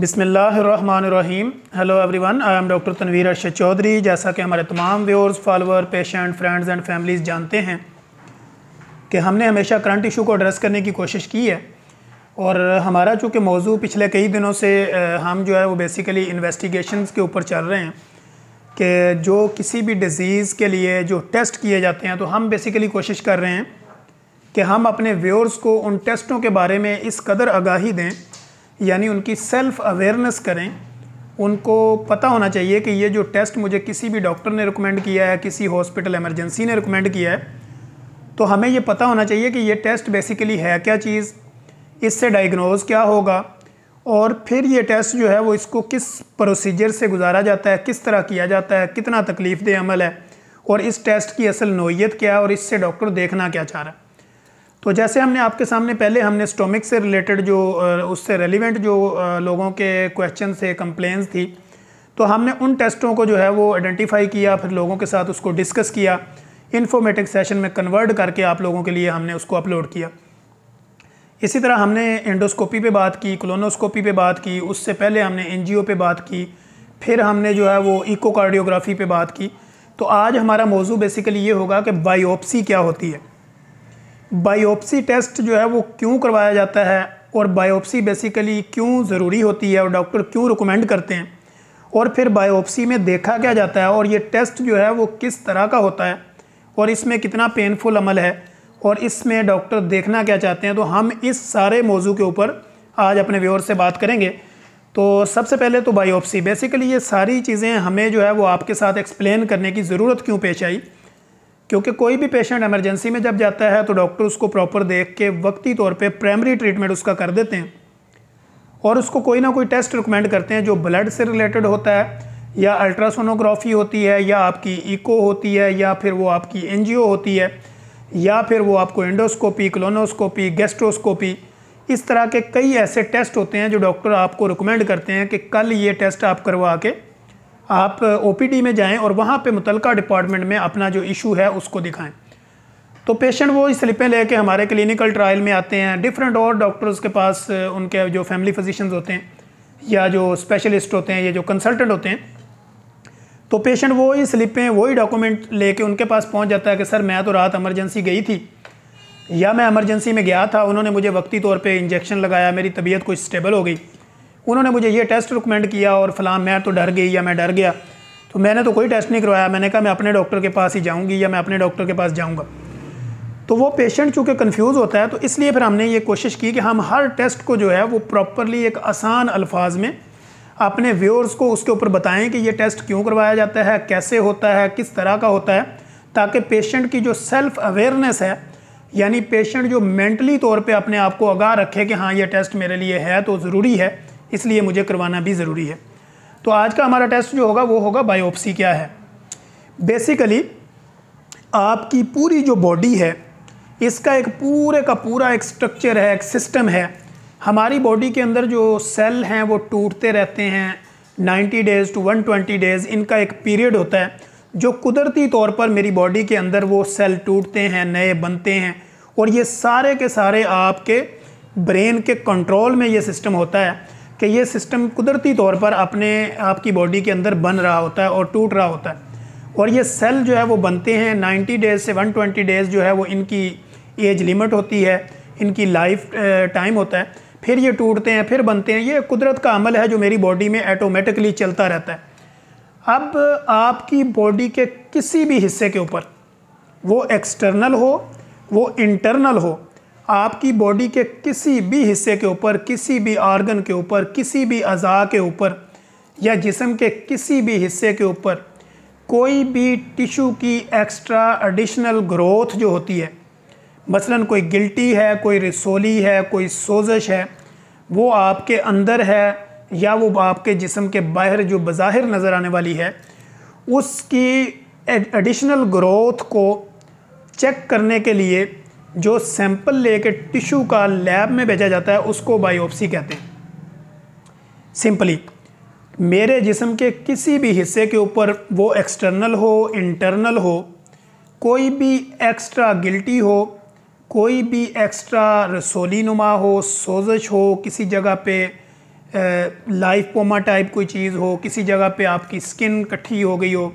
बिसमीम hello everyone I am doctor Tanveer Arshad Chaudhary जैसा कि हमारे तमाम viewers follower patient friends and families जानते हैं कि हमने हमेशा करंट इशू को एड्रेस करने की कोशिश की है और हमारा चूँकि मौजू पिछले कई दिनों से हम जो है वो बेसिकली इन्वेस्टिगेशन के ऊपर चल रहे हैं कि जो किसी भी डिज़ीज़ के लिए जो टेस्ट किए जाते हैं तो हम बेसिकली कोशिश कर रहे हैं कि हम अपने व्यवर्स को उन टेस्टों के बारे में इस कदर आगाही दें यानी उनकी सेल्फ अवेयरनेस करें उनको पता होना चाहिए कि ये जो टेस्ट मुझे किसी भी डॉक्टर ने रिकमेंड किया है किसी हॉस्पिटल एमरजेंसी ने रिकमेंड किया है तो हमें ये पता होना चाहिए कि ये टेस्ट बेसिकली है क्या चीज़ इससे डायग्नोज क्या होगा और फिर ये टेस्ट जो है वो इसको किस प्रोसीजर से गुजारा जाता है किस तरह किया जाता है कितना तकलीफ़ दे अमल है और इस टेस्ट की असल नोयीत क्या है और इससे डॉक्टर देखना क्या चाह रहा है तो जैसे हमने आपके सामने पहले हमने स्टोमिक से रिलेटेड जो उससे रेलिवेंट जो लोगों के क्वेश्चन थे कंप्लेंस थी तो हमने उन टेस्टों को जो है वो आइडेंटिफाई किया फिर लोगों के साथ उसको डिस्कस किया इन्फॉर्मेटिक सेशन में कन्वर्ट करके आप लोगों के लिए हमने उसको अपलोड किया इसी तरह हमने एंडोस्कोपी पे बात की क्लोनोस्कोपी पे बात की उससे पहले हमने एनजीओ पे बात की फिर हमने जो है वो इकोकार्डियोग्राफी पे बात की तो आज हमारा मौजू बेसिकली ये होगा कि बायोप्सी क्या होती है बायोप्सी टेस्ट जो है वो क्यों करवाया जाता है और बायोप्सी बेसिकली क्यों ज़रूरी होती है और डॉक्टर क्यों रिकमेंड करते हैं और फिर बायोप्सी में देखा क्या जाता है और ये टेस्ट जो है वो किस तरह का होता है और इसमें कितना पेनफुल अमल है और इसमें डॉक्टर देखना क्या चाहते हैं तो हम इस सारे मौजू के ऊपर आज अपने व्यवर से बात करेंगे तो सबसे पहले तो बायोप्सी बेसिकली ये सारी चीज़ें हमें जो है वो आपके साथ एक्सप्लेन करने की ज़रूरत क्यों पेश आई क्योंकि कोई भी पेशेंट एमरजेंसी में जब जाता है तो डॉक्टर उसको प्रॉपर देख के वक्ती तौर पे प्राइमरी ट्रीटमेंट उसका कर देते हैं और उसको कोई ना कोई टेस्ट रिकमेंड करते हैं जो ब्लड से रिलेटेड होता है या अल्ट्रासोनोग्राफी होती है या आपकी इको होती है या फिर वो आपकी एन होती है या फिर वो आपको एंडोस्कोपी क्लोनोस्कोपी गेस्ट्रोस्कोपी इस तरह के कई ऐसे टेस्ट होते हैं जो डॉक्टर आपको रिकमेंड करते हैं कि कल ये टेस्ट आप करवा के आप ओ में जाएँ और वहाँ पर मुतलका डिपार्टमेंट में अपना जो इशू है उसको दिखाएँ तो पेशेंट वो स्लिपें लेके हमारे क्लिनिकल ट्रायल में आते हैं डिफरेंट और डॉक्टर्स के पास उनके जो फैमिली फिजिशंस होते हैं या जो स्पेशलिस्ट होते हैं या जो कंसल्टेंट होते हैं तो पेशेंट वो ही स्लिपें वही डॉक्यूमेंट लेके उनके पास पहुंच जाता है कि सर मैं तो रात एमरजेंसी गई थी या मैं एमरजेंसी में गया था उन्होंने मुझे वक्ती तौर पे इंजेक्शन लगाया मेरी तबीयत कुछ स्टेबल हो गई उन्होंने मुझे ये टेस्ट रिकमेंड किया और फ़िलहाल मैं तो डर गई या मैं डर गया तो मैंने तो कोई टेस्ट नहीं करवाया मैंने कहा मैं अपने डॉक्टर के पास ही जाऊँगी या मैं अपने डॉक्टर के पास जाऊँगा तो वो पेशेंट चूँकि कन्फ्यूज़ होता है तो इसलिए फिर हमने ये कोशिश की कि हम हर टेस्ट को जो है वो प्रॉपरली एक आसान अल्फाज में अपने व्यूअर्स को उसके ऊपर बताएं कि ये टेस्ट क्यों करवाया जाता है कैसे होता है किस तरह का होता है ताकि पेशेंट की जो सेल्फ़ अवेयरनेस है यानी पेशेंट जो मेंटली तौर पे अपने आप को आगाह रखे कि हाँ ये टेस्ट मेरे लिए है तो ज़रूरी है इसलिए मुझे करवाना भी ज़रूरी है तो आज का हमारा टेस्ट जो होगा वो होगा बायोप्सी क्या है बेसिकली आपकी पूरी जो बॉडी है इसका एक पूरे का पूरा एक स्ट्रक्चर है एक सिस्टम है हमारी बॉडी के अंदर जो सेल हैं वो टूटते रहते हैं 90 डेज़ टू 120 डेज़ इनका एक पीरियड होता है जो कुदरती तौर पर मेरी बॉडी के अंदर वो सेल टूटते हैं नए बनते हैं और ये सारे के सारे आपके ब्रेन के कंट्रोल में ये सिस्टम होता है कि ये सिस्टम कुदरती तौर पर अपने आपकी बॉडी के अंदर बन रहा होता है और टूट रहा होता है और ये सेल जो है वो बनते हैं 90 डेज़ से 120 डेज़ जो है वो इनकी एज लिमिट होती है इनकी लाइफ टाइम होता है फिर ये टूटते हैं फिर बनते हैं ये कुदरत का अमल है जो मेरी बॉडी में ऐटोमेटिकली चलता रहता है अब आपकी बॉडी के किसी भी हिस्से के ऊपर वो एक्सटर्नल हो वो इंटरनल हो आपकी बॉडी के किसी भी हिस्से के ऊपर किसी भी आर्गन के ऊपर किसी भी अज़ा के ऊपर या जिसम के किसी भी हिस्से के ऊपर कोई भी टिशू की एक्स्ट्रा एडिशनल ग्रोथ जो होती है मसलन कोई गिल्टी है कोई रसोली है कोई सोजश है वो आपके अंदर है या वो आपके जिसम के बाहर जो बाहर नज़र आने वाली है उसकी एडिशनल ग्रोथ को चेक करने के लिए जो सैंपल लेके टिश्यू का लैब में भेजा जाता है उसको बायोप्सी कहते हैं सिंपली मेरे जिसम के किसी भी हिस्से के ऊपर वो एक्सटर्नल हो इंटरनल हो कोई भी एक्स्ट्रा गिल्टी हो कोई भी एक्स्ट्रा रसोली नुमा हो सोजश हो किसी जगह पे लाइफ पोमा टाइप कोई चीज़ हो किसी जगह पे आपकी स्किन कट्ठी हो गई हो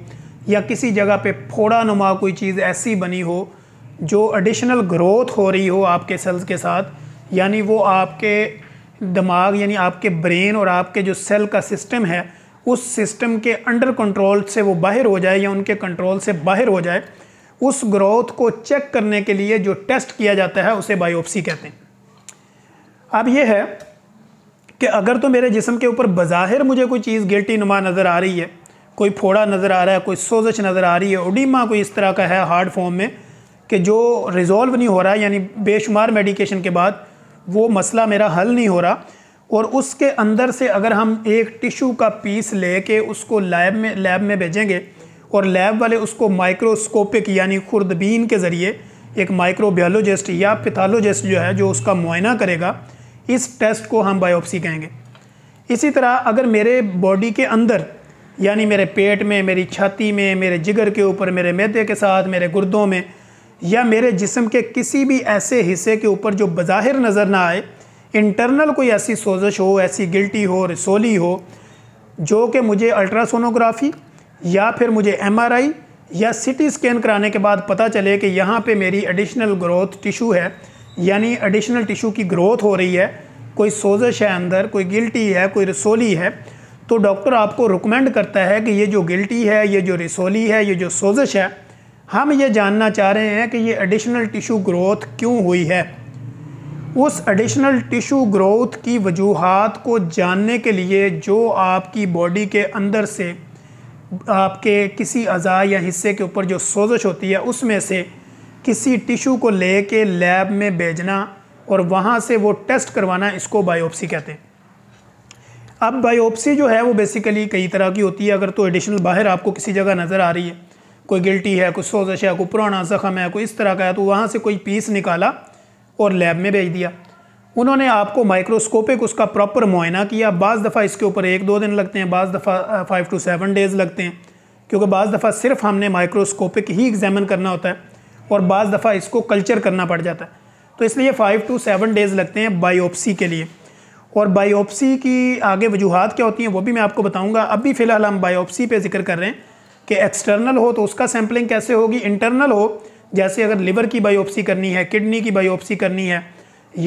या किसी जगह पे फोड़ा नुमा कोई चीज़ ऐसी बनी हो जो एडिशनल ग्रोथ हो रही हो आपके सेल्स के साथ यानी वो आपके दिमाग यानी आपके ब्रेन और आपके जो सेल का सिस्टम है उस सिस्टम के अंडर कंट्रोल से वो बाहर हो जाए या उनके कंट्रोल से बाहर हो जाए उस ग्रोथ को चेक करने के लिए जो टेस्ट किया जाता है उसे बायोप्सी कहते हैं अब यह है कि अगर तो मेरे जिसम के ऊपर बाहिर मुझे कोई चीज़ गिल्टी नुमा नज़र आ रही है कोई फोड़ा नज़र आ रहा है कोई सोजश नज़र आ रही है ओडीमा कोई इस तरह का है हार्ड फॉर्म में कि जो रिज़ोल्व नहीं हो रहा है यानी बेशुमार मेडिकेशन के बाद वो मसला मेरा हल नहीं हो रहा और उसके अंदर से अगर हम एक टिशू का पीस लेके उसको लैब में लैब में भेजेंगे और लैब वाले उसको माइक्रोस्कोपिक यानी खुर्दबीन के ज़रिए एक माइक्रोबियोलॉजिस्ट या पिथालोजिस्ट जो है जो उसका मुआयना करेगा इस टेस्ट को हम बायोप्सी कहेंगे इसी तरह अगर मेरे बॉडी के अंदर यानी मेरे पेट में मेरी छाती में मेरे जिगर के ऊपर मेरे मैदे के साथ मेरे गुर्दों में या मेरे जिसम के किसी भी ऐसे हिस्से के ऊपर जो बाहिर नज़र ना आए इंटरनल कोई ऐसी सोजश हो ऐसी गिल्टी हो रसोली हो जो कि मुझे अल्ट्रासोनोग्राफ़ी या फिर मुझे एमआरआई या सिटी स्कैन कराने के बाद पता चले कि यहाँ पे मेरी एडिशनल ग्रोथ टिशू है यानी एडिशनल टिशू की ग्रोथ हो रही है कोई सोजश है अंदर कोई गिल्टी है कोई रसोली है तो डॉक्टर आपको रिकमेंड करता है कि ये जो गिल्टी है ये जो रसोली है ये जो सोजश है हम ये जानना चाह रहे हैं कि ये एडिशनल टिशू ग्रोथ क्यों हुई है उस एडिशनल टिशू ग्रोथ की वजूहत को जानने के लिए जो आपकी बॉडी के अंदर से आपके किसी अज़ा या हिस्से के ऊपर जो सोजश होती है उसमें से किसी टिशू को ले के लैब में भेजना और वहाँ से वो टेस्ट करवाना इसको बायोप्सी कहते हैं अब बायोप्सी जो है वो बेसिकली कई तरह की होती है अगर तो एडिशनल बाहर आपको किसी जगह नज़र आ रही है कोई गिल्टी है कोई सोजश है कोई पुराना ज़ख़म है कोई इस तरह का है तो वहाँ से कोई पीस निकाला और लैब में भेज दिया उन्होंने आपको माइक्रोस्कोपिक उसका प्रॉपर मुआयना किया बज़ दफ़ा इसके ऊपर एक दो दिन लगते हैं बज़ दफ़ा फाइव टू सेवन डेज़ लगते हैं क्योंकि बज़ दफ़ा सिर्फ हमने माइक्रोस्कोपिक ही एग्जामिन करना होता है और बाज़ दफ़ा इसको कल्चर करना पड़ जाता है तो इसलिए फ़ाइव टू सेवन डेज़ लगते हैं बायोप्सी के लिए और बायोप्सी की आगे वजूहत क्या होती हैं वो भी मैं आपको बताऊँगा अभी फ़िलहाल हम बायोप्सी पर जिक्र कर रहे हैं कि एक्सटर्नल हो तो उसका सैम्पलिंग कैसे होगी इंटरनल हो जैसे अगर लिवर की बायोप्सी करनी है किडनी की बायोप्सी करनी है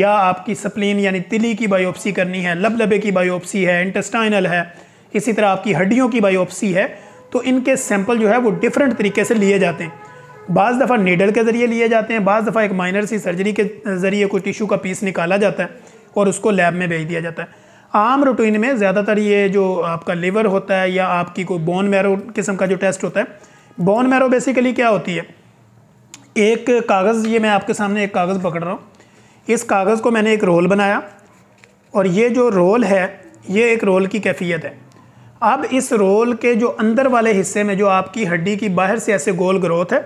या आपकी सप्लिन यानी तिली की बायोप्सी करनी है लब लबे की बायोप्सी है इंटेस्टाइनल है इसी तरह आपकी हड्डियों की बायोप्सी है तो इनके सैंपल जो है वो डिफरेंट तरीके से लिए जाते हैं बज़ दफ़ा नीडल के ज़रिए लिए जाते हैं बज़ दफ़ा एक माइनर सी सर्जरी के ज़रिए कोई टिशू का पीस निकाला जाता है और उसको लैब में भेज दिया जाता है आम रूटीन में ज़्यादातर ये जो आपका लिवर होता है या आपकी कोई बोन मैरो किस्म का जो टेस्ट होता है बोन मैरो बेसिकली क्या होती है एक कागज़ ये मैं आपके सामने एक कागज़ पकड़ रहा हूँ इस कागज़ को मैंने एक रोल बनाया और ये जो रोल है ये एक रोल की कैफियत है अब इस रोल के जो अंदर वाले हिस्से में जो आपकी हड्डी की बाहर से ऐसे गोल ग्रोथ है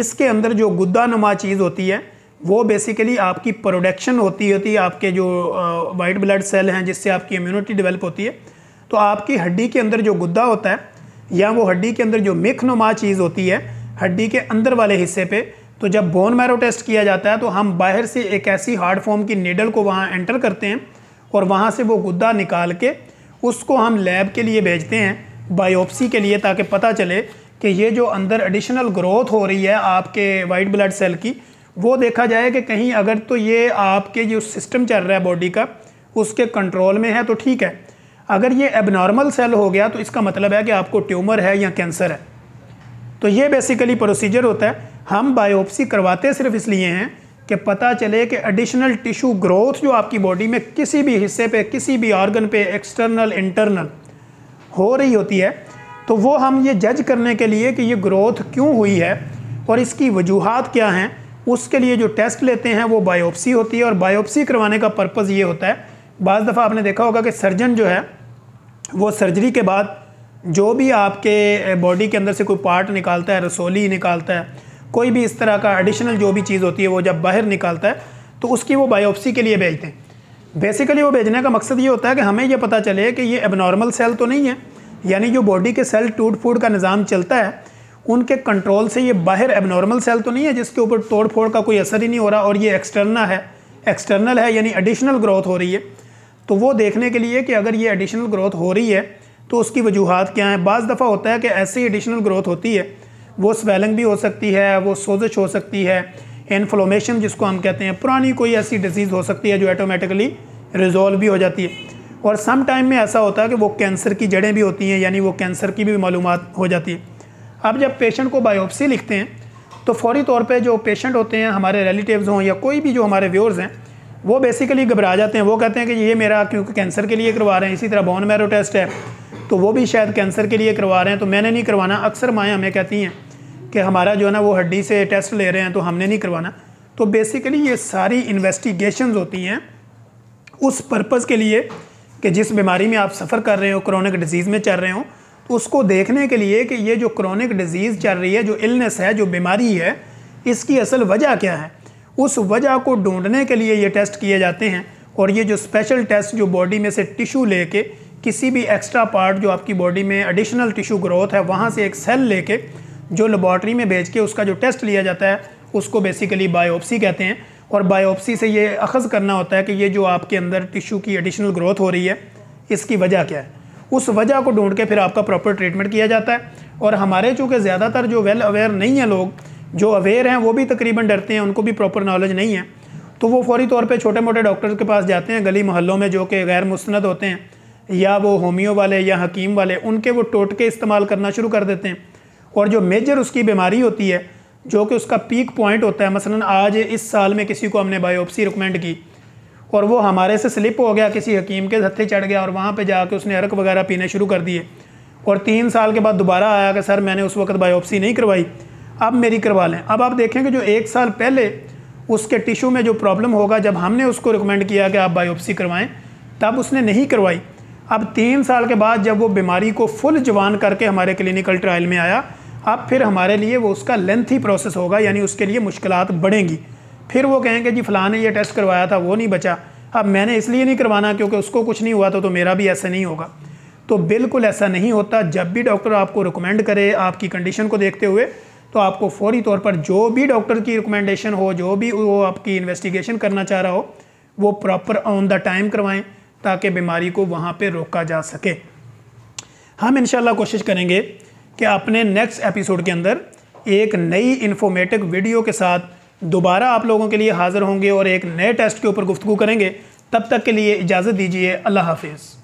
इसके अंदर जो गुद्दा नुमा चीज़ होती है वो बेसिकली आपकी प्रोडक्शन होती होती है आपके जो वाइट ब्लड सेल हैं जिससे आपकी इम्यूनिटी डेवलप होती है तो आपकी हड्डी के अंदर जो गुद्दा होता है या वो हड्डी के अंदर जो मिखनुमा चीज़ होती है हड्डी के अंदर वाले हिस्से पे तो जब बोन मैरो टेस्ट किया जाता है तो हम बाहर से एक ऐसी हार्ड फॉर्म की नीडल को वहाँ एंटर करते हैं और वहाँ से वो गुद्दा निकाल के उसको हम लैब के लिए भेजते हैं बायोप्सी के लिए ताकि पता चले कि ये जो अंदर एडिशनल ग्रोथ हो रही है आपके वाइट ब्लड सेल की वो देखा जाए कि कहीं अगर तो ये आपके जो सिस्टम चल रहा है बॉडी का उसके कंट्रोल में है तो ठीक है अगर ये एबनॉर्मल सेल हो गया तो इसका मतलब है कि आपको ट्यूमर है या कैंसर है तो ये बेसिकली प्रोसीजर होता है हम बायोप्सी करवाते सिर्फ इसलिए हैं कि पता चले कि एडिशनल टिश्यू ग्रोथ जो आपकी बॉडी में किसी भी हिस्से पे किसी भी ऑर्गन पे एक्सटर्नल इंटरनल हो रही होती है तो वो हम ये जज करने के लिए कि ये ग्रोथ क्यों हुई है और इसकी वजूहत क्या हैं उसके लिए जो टेस्ट लेते हैं वो बायोप्सी होती है और बायोप्सी करवाने का पर्पज़ ये होता है बज़ दफ़ा आपने देखा होगा कि सर्जन जो है वो सर्जरी के बाद जो भी आपके बॉडी के अंदर से कोई पार्ट निकालता है रसोली निकालता है कोई भी इस तरह का एडिशनल जो भी चीज़ होती है वो जब बाहर निकालता है तो उसकी वो बायोप्सी के लिए भेजते हैं बेसिकली वो भेजने का मकसद ये होता है कि हमें ये पता चले कि ये एबनॉर्मल सेल तो नहीं है यानी जो बॉडी के सेल टूट फूट का निज़ाम चलता है उनके कंट्रोल से ये बाहर एबनॉर्मल सेल तो नहीं है जिसके ऊपर तोड़ फोड़ का कोई असर ही नहीं हो रहा और ये एक्सटर्नल है एक्सटर्नल है यानी एडिशनल ग्रोथ हो रही है तो वो देखने के लिए कि अगर ये एडिशनल ग्रोथ हो रही है तो उसकी वजूहत क्या है बज़ दफ़ा होता है कि ऐसी एडिशनल ग्रोथ होती है वो स्वेलिंग भी हो सकती है वो सोजिश हो सकती है इन्फ्लोमेशन जिसको हम कहते हैं पुरानी कोई ऐसी डिजीज़ हो सकती है जो ऑटोमेटिकली रिजॉल्व भी हो जाती है और सम टाइम में ऐसा होता है कि वो कैंसर की जड़ें भी होती हैं यानी वो कैंसर की भी मालूम हो जाती है अब जब पेशेंट को बायोप्सी लिखते हैं तो फौरी तौर पे जो पेशेंट होते हैं हमारे रिलेटिव्स हों या कोई भी जो हमारे व्यूअर्स हैं वो बेसिकली घबरा जाते हैं वो कहते हैं कि ये मेरा क्योंकि कैंसर के लिए करवा रहे हैं इसी तरह बोन मैरो टेस्ट है तो वो भी शायद कैंसर के लिए करवा रहे हैं तो मैंने नहीं करवाना अक्सर माएँ हमें कहती हैं कि हमारा जो है ना वो हड्डी से टेस्ट ले रहे हैं तो हमने नहीं करवाना तो बेसिकली ये सारी इन्वेस्टिगेशन होती हैं उस पर्पज़ के लिए कि जिस बीमारी में आप सफ़र कर रहे हो क्रोनिक डिजीज़ में चल रहे हो उसको देखने के लिए कि ये जो क्रॉनिक डिजीज़ चल रही है जो इलनेस है जो बीमारी है इसकी असल वजह क्या है उस वजह को ढूंढने के लिए ये टेस्ट किए जाते हैं और ये जो स्पेशल टेस्ट जो बॉडी में से ले लेके किसी भी एक्स्ट्रा पार्ट जो आपकी बॉडी में एडिशनल टिशू ग्रोथ है वहाँ से एक सेल लेके जो लेबॉर्ट्री में भेज के उसका जो टेस्ट लिया जाता है उसको बेसिकली बायोप्सी कहते हैं और बायोप्सी से ये अखज़ करना होता है कि ये जो आपके अंदर टिशू की एडिशनल ग्रोथ हो रही है इसकी वजह क्या है उस वजह को ढूंढ के फिर आपका प्रॉपर ट्रीटमेंट किया जाता है और हमारे चूँकि ज़्यादातर जो वेल अवेयर नहीं है लोग जो अवेयर हैं वो भी तकरीबन डरते हैं उनको भी प्रॉपर नॉलेज नहीं है तो वो फौरी तौर पे छोटे मोटे डॉक्टर के पास जाते हैं गली मोहल्लों में जो कि गैर मुस्ंद होते हैं या वो होमियो वाले या हकीम वाले उनके वो टोटके इस्तेमाल करना शुरू कर देते हैं और जो मेजर उसकी बीमारी होती है जो कि उसका पीक पॉइंट होता है मसलन आज इस साल में किसी को हमने बायोप्सी रिकमेंड की और वो हमारे से स्लिप हो गया किसी हकीम के हत्थे चढ़ गया और वहाँ पर जाकर उसने अरक वगैरह पीने शुरू कर दिए और तीन साल के बाद दोबारा आया कि सर मैंने उस वक्त बायोप्सी नहीं करवाई अब मेरी करवा लें अब आप देखें कि जो एक साल पहले उसके टिशू में जो प्रॉब्लम होगा जब हमने उसको रिकमेंड किया कि आप बायोप्सी करवाएं तब उसने नहीं करवाई अब तीन साल के बाद जब वो बीमारी को फुल जवान करके हमारे क्लिनिकल ट्रायल में आया अब फिर हमारे लिए वो उसका लेंथी प्रोसेस होगा यानी उसके लिए मुश्किल बढ़ेंगी फिर वो कहेंगे जी फ़लाँ ने ये टेस्ट करवाया था वो नहीं बचा अब मैंने इसलिए नहीं करवाना क्योंकि उसको कुछ नहीं हुआ था तो मेरा भी ऐसा नहीं होगा तो बिल्कुल ऐसा नहीं होता जब भी डॉक्टर आपको रिकमेंड करे आपकी कंडीशन को देखते हुए तो आपको फौरी तौर पर जो भी डॉक्टर की रिकमेंडेशन हो जो भी वो आपकी इन्वेस्टिगेशन करना चाह रहा हो वो प्रॉपर ऑन द टाइम करवाएं ताकि बीमारी को वहाँ पे रोका जा सके हम इन कोशिश करेंगे कि अपने नेक्स्ट एपिसोड के अंदर एक नई इन्फॉर्मेटिव वीडियो के साथ दोबारा आप लोगों के लिए हाज़िर होंगे और एक नए टेस्ट के ऊपर गुफ्तु करेंगे तब तक के लिए इजाज़त दीजिए अल्लाह हाफिज़